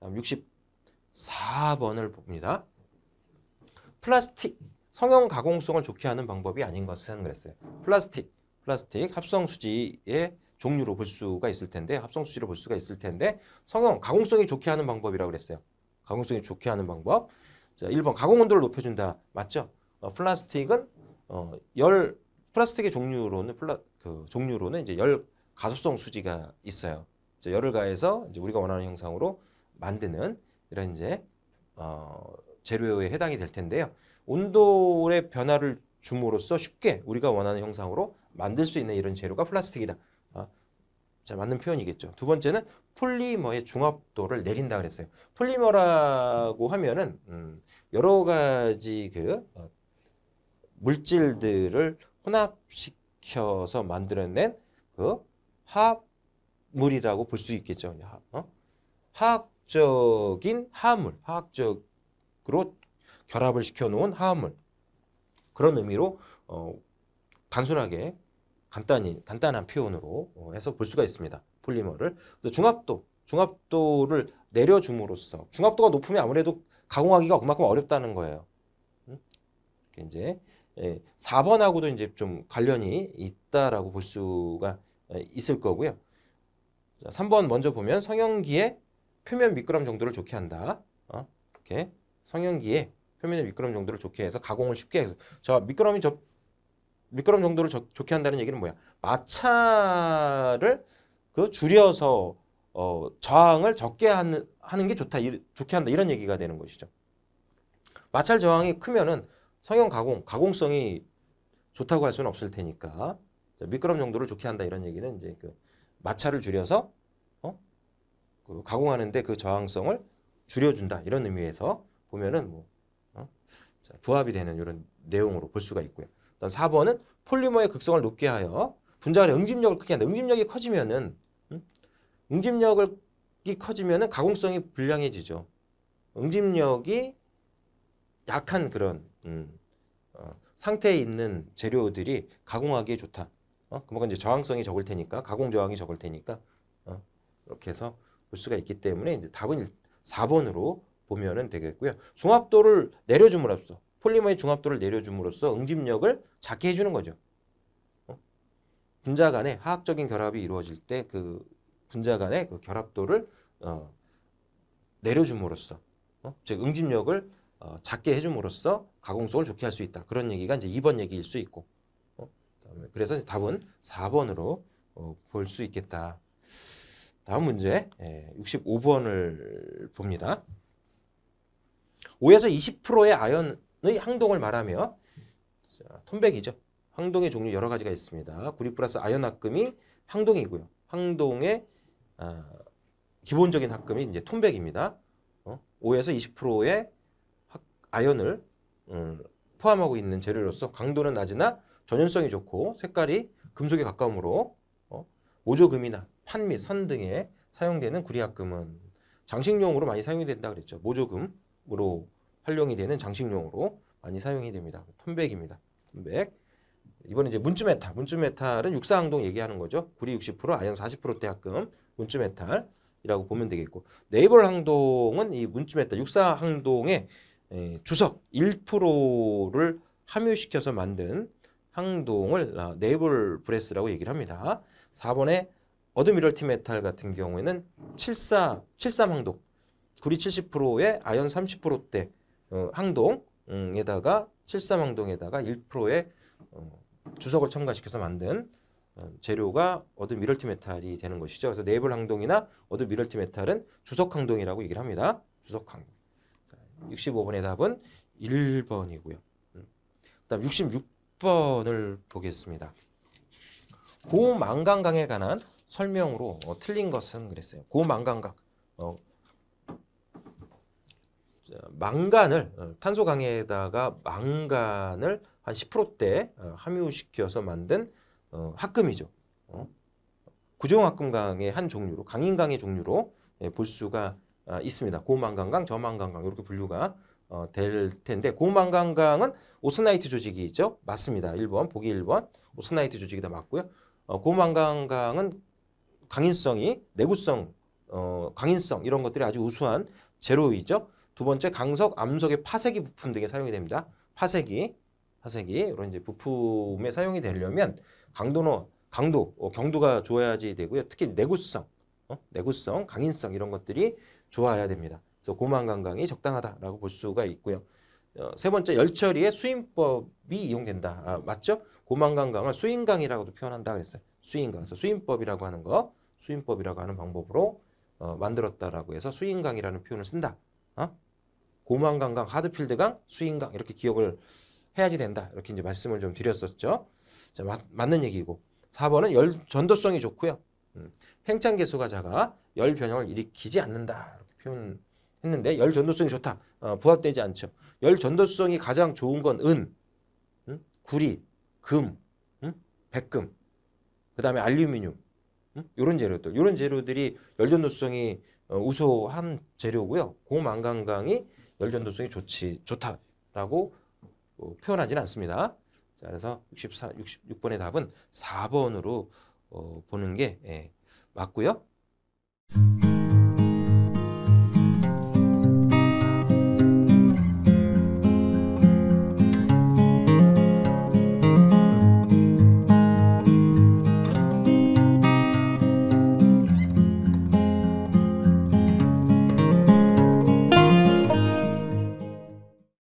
다음 64번을 봅니다. 플라스틱 성형 가공성을 좋게 하는 방법이 아닌 것은 그랬어요. 플라스틱, 플라스틱 합성 수지의 종류로 볼 수가 있을 텐데 합성 수지로 볼 수가 있을 텐데 성형 가공성이 좋게 하는 방법이라고 그랬어요. 가공성이 좋게 하는 방법. 자, 1번 가공 온도를 높여준다. 맞죠? 어, 플라스틱은 어, 열 플라스틱의 종류로는 플라 그 종류로는 이제 열가속성 수지가 있어요. 이제 열을 가해서 이제 우리가 원하는 형상으로 만드는 이런 이제 어, 재료에 해당이 될 텐데요. 온도의 변화를 줌으로써 쉽게 우리가 원하는 형상으로 만들 수 있는 이런 재료가 플라스틱이다. 아, 자, 맞는 표현이겠죠. 두 번째는 폴리머의 중합도를 내린다 그랬어요. 폴리머라고 하면은 음, 여러 가지 그 어, 물질들을 혼합시켜서 만들어낸 그합물이라고볼 수 있겠죠. 어? 화학 화학적인 화합물, 화학적으로 결합을 시켜놓은 화합물 그런 의미로 어, 단순하게 간단히 간단한 표현으로 어, 해서 볼 수가 있습니다. 폴리머를 중합도, 중합도를 내려줌으로써 중합도가 높으면 아무래도 가공하기가 그만큼 어렵다는 거예요. 음? 이제 4번하고도 예, 이제 좀 관련이 있다라고 볼 수가 예, 있을 거고요. 3번 먼저 보면 성형기의 표면 미끄럼 정도를 좋게 한다. 어? 이렇게 성형기에 표면의 미끄럼 정도를 좋게 해서 가공을 쉽게 해서 저 미끄럼이 저 미끄럼 정도를 저, 좋게 한다는 얘기는 뭐야? 마찰을 그 줄여서 어, 저항을 적게 하는, 하는 게 좋다, 이, 좋게 한다 이런 얘기가 되는 것이죠. 마찰 저항이 크면은 성형 가공, 가공성이 좋다고 할 수는 없을 테니까 미끄럼 정도를 좋게 한다 이런 얘기는 이제 그 마찰을 줄여서 가공하는데 그 저항성을 줄여준다 이런 의미에서 보면은 뭐 어? 부합이 되는 이런 내용으로 볼 수가 있고요. 그다음 4번은 폴리머의 극성을 높게 하여 분자의 응집력을 크게 한다. 응집력이 커지면은 응? 음? 응집력이 커지면은 가공성이 불량해지죠. 응집력이 약한 그런 음, 어, 상태에 있는 재료들이 가공하기에 좋다. 어? 그만큼 이제 저항성이 적을 테니까 가공 저항이 적을 테니까 어? 이렇게 해서 볼 수가 있기 때문에 이제 답은 4번으로 보면은 되겠고요. 중압도를 내려줌으로써 폴리머의 중압도를 내려줌으로써 응집력을 작게 해주는 거죠. 어? 분자 간의 화학적인 결합이 이루어질 때 그 분자 간의 그 결합도를 어, 내려줌으로써 어? 즉 응집력을 어, 작게 해줌으로써 가공성을 좋게 할 수 있다. 그런 얘기가 이제 2번 얘기일 수 있고 어? 그래서 답은 4번으로 어, 볼수 있겠다. 다음 문제 65번을 예, 봅니다. 5에서 20%의 아연의 항동을 말하며 톤백이죠. 항동의 종류 여러 가지가 있습니다. 구리 플러스 아연 합금이 항동이고요. 항동의 어, 기본적인 합금이 이제 톤백입니다. 어? 5에서 20%의 학, 아연을 음, 포함하고 있는 재료로서 강도는 낮으나 전염성이 좋고 색깔이 금속에 가까우므로 어? 모조금이나 판및선 등에 사용되는 구리학금은 장식용으로 많이 사용이 된다 그랬죠. 모조금으로 활용이 되는 장식용으로 많이 사용이 됩니다. 톤백입니다. 톤백. 이번에 이제 문주메탈. 문주메탈은 육사항동 얘기하는 거죠. 구리 60%, 아연 40%대 합금 문주메탈이라고 보면 되겠고 네이벌 항동은 이 문주메탈 육사항동의 주석 1%를 함유시켜서 만든 항동을 아, 네이벌 브레스라고 얘기를 합니다. 4번에 어둠 이럴티 메탈 같은 경우에는 74, 73 항동, 구리 70%에 아연 30%대 어, 항동에다가 73 항동에다가 1%의 어, 주석을 첨가시켜서 만든 어, 재료가 어둠 이럴티 메탈이 되는 것이죠. 그래서 네이블 항동이나 어둠 이럴티 메탈은 주석 항동이라고 얘기를 합니다. 주석 항동. 65번의 답은 1번이고요. 음. 그다음 66번을 보겠습니다. 고만강강에 관한 설명으로 어, 틀린 것은 그랬어요. 고만감각 어, 망간을 어, 탄소강에다가 망간을 한 10%대 어, 함유시켜서 만든 어, 합금이죠. 어? 구조합금강의한 종류로 강인강의 종류로 예, 볼 수가 아, 있습니다. 고만강강, 저만강강 이렇게 분류가 어, 될 텐데 고만강강은 오스나이트 조직이죠. 맞습니다. 1번 보기 1번 오스나이트 조직이다 맞고요. 어, 고만강강은 강인성이 내구성, 어, 강인성 이런 것들이 아주 우수한 제로이죠. 두 번째 강석, 암석의 파쇄기 부품 등에 사용이 됩니다. 파쇄기, 파쇄기 이런 이제 부품에 사용이 되려면 강도는 강도, 어, 경도가 좋아야지 되고요. 특히 내구성, 어? 내구성, 강인성 이런 것들이 좋아야 됩니다. 그래서 고만 강강이 적당하다라고 볼 수가 있고요. 어, 세 번째 열처리의 수인법이 이용된다. 아, 맞죠? 고만강강을 수인강이라고도 표현한다 그랬어요. 수인강, 그서 수인법이라고 하는 거. 수인법이라고 하는 방법으로 어, 만들었다라고 해서 수인강이라는 표현을 쓴다. 어? 고만강강, 하드필드강, 수인강 이렇게 기억을 해야지 된다. 이렇게 이제 말씀을 좀 드렸었죠. 자, 마, 맞는 얘기고. 4번은 열 전도성이 좋고요. 음, 팽창 개수가 작아 열 변형을 일으키지 않는다. 이렇게 표현했는데 열 전도성이 좋다. 어, 부합되지 않죠. 열 전도성이 가장 좋은 건 은, 음? 구리, 금, 음? 백금, 그 다음에 알루미늄, 이런 재료들, 이런 재료들이 열전도성이 어, 우수한 재료고요. 고만강강이 열전도성이 좋지 좋다라고 어, 표현하지는 않습니다. 자, 그래서 64, 66번의 답은 4번으로 어, 보는 게 예, 맞고요.